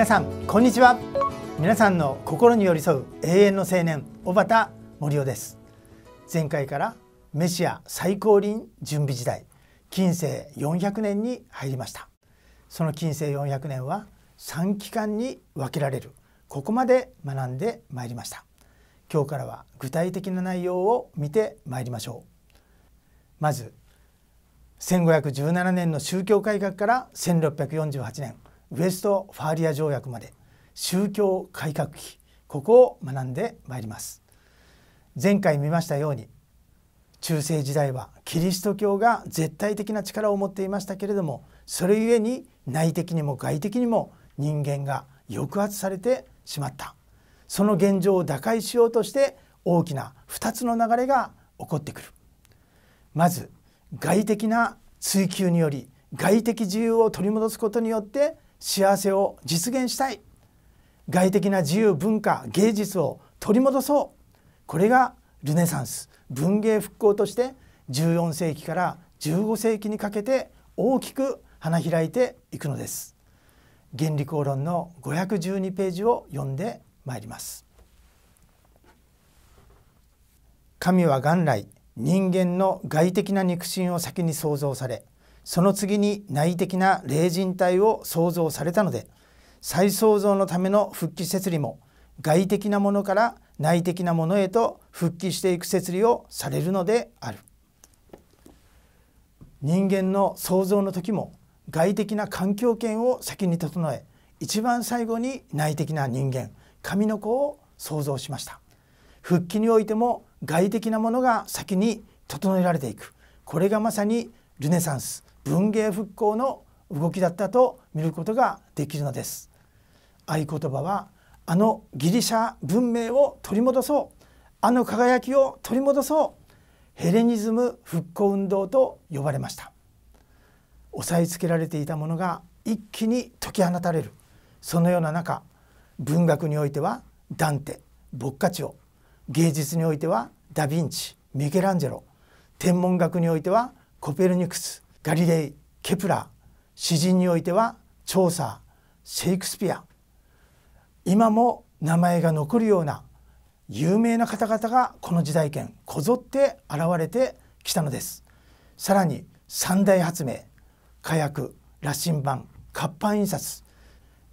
皆さんこんにちは皆さんの心に寄り添う永遠の青年小畑森夫です前回からメシア最高輪準備時代近世400年に入りましたその近世400年は3期間に分けられるここまで学んでまいりました今日からは具体的な内容を見てまいりましょうまず1517年の宗教改革から1648年ウエストファーリア条約まで宗教改革期ここを学んでまいります前回見ましたように中世時代はキリスト教が絶対的な力を持っていましたけれどもそれゆえに内的にも外的にも人間が抑圧されてしまったその現状を打開しようとして大きな2つの流れが起こってくるまず外的な追求により外的自由を取り戻すことによって幸せを実現したい外的な自由文化芸術を取り戻そうこれがルネサンス文芸復興として14世紀から15世紀にかけて大きく花開いていくのです原理公論の512ページを読んでまいります神は元来人間の外的な肉親を先に創造されその次に内的な霊人体を創造されたので再創造のための復帰摂理も外的なものから内的なものへと復帰していく摂理をされるのである人間の創造の時も外的な環境圏を先に整え一番最後に内的な人間神の子を創造しました復帰においても外的なものが先に整えられていくこれがまさにルネサンス文芸復興の動きだったと見ることができるのです合言葉はあのギリシャ文明を取り戻そうあの輝きを取り戻そうヘレニズム復興運動と呼ばれました押さえつけられていたものが一気に解き放たれるそのような中文学においてはダンテボッカチオ芸術においてはダ・ヴィンチミケランジェロ天文学においてはコペルニクスガリレイケプラー詩人においては調査シェイクスピア今も名前が残るような有名な方々がこの時代圏こぞって現れてきたのですさらに三大発明火薬羅針盤活版印刷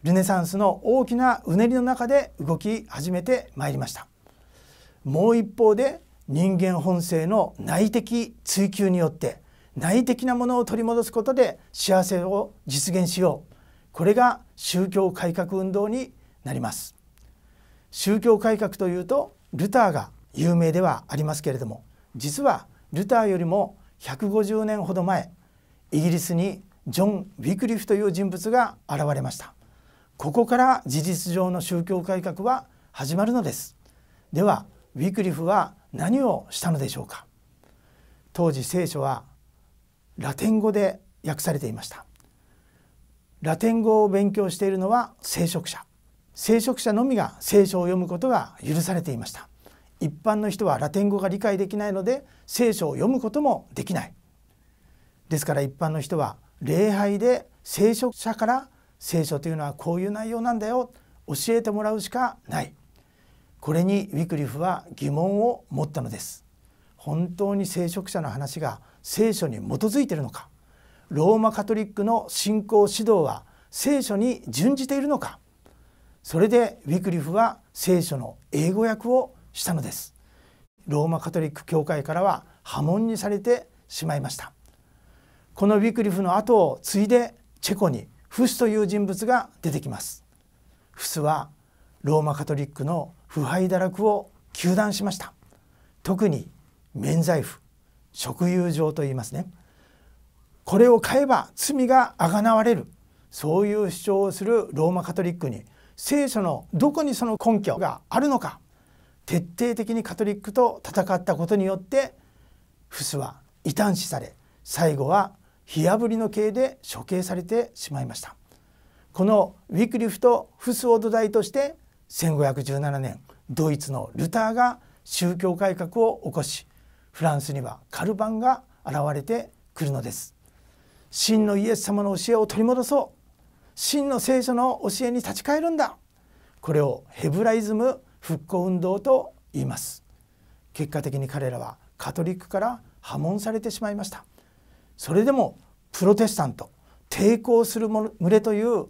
ルネサンスの大きなうねりの中で動き始めてまいりましたもう一方で人間本性の内的追求によって内的なものを取り戻すことで幸せを実現しようこれが宗教改革運動になります宗教改革というとルターが有名ではありますけれども実はルターよりも150年ほど前イギリスにジョン・ウィクリフという人物が現れましたここから事実上の宗教改革は始まるのですではウィクリフは何をしたのでしょうか当時聖書はラテン語で訳されていましたラテン語を勉強しているのは聖職者聖職者のみが聖書を読むことが許されていました一般の人はラテン語が理解できないので聖書を読むこともできないですから一般の人は礼拝で聖職者から聖書というのはこういう内容なんだよ教えてもらうしかないこれにウィクリフは疑問を持ったのです本当に聖職者の話が聖書に基づいているのかローマカトリックの信仰指導は聖書に準じているのかそれでウィクリフは聖書の英語訳をしたのですローマカトリック教会からは破門にされてしまいましたこのウィクリフの後を継いでチェコにフスという人物が出てきますフスはローマカトリックの腐敗堕落を糾弾しました特に免罪符職友情と言いますねこれを買えば罪が贖われるそういう主張をするローマカトリックに聖書のどこにその根拠があるのか徹底的にカトリックと戦ったことによってフスは異端視され最後は火あぶりの刑で処刑されてしまいましたこのウィクリフとフスを土台として1517年ドイツのルターが宗教改革を起こしフランスにはカルバンが現れてくるのです真のイエス様の教えを取り戻そう真の聖書の教えに立ち返るんだこれをヘブライズム復興運動と言います結果的に彼らはカトリックから破門されてしまいましたそれでもプロテスタント抵抗する群れという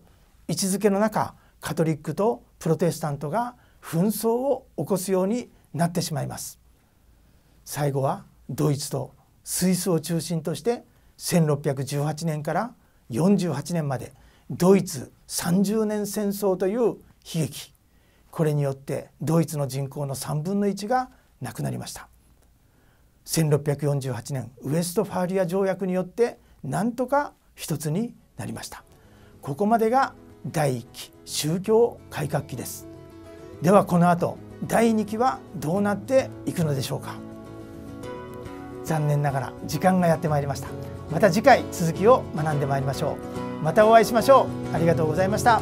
位置づけの中カトリックとプロテスタントが紛争を起こすようになってしまいます最後はドイツとスイスを中心として1618年から48年までドイツ30年戦争という悲劇これによってドイツの人口の3分の1がなくなりました1648年ウエストファーリア条約によってなんとか一つになりましたここまでが第1期宗教改革期ですではこの後第2期はどうなっていくのでしょうか残念ながら時間がやってまいりましたまた次回続きを学んでまいりましょうまたお会いしましょうありがとうございました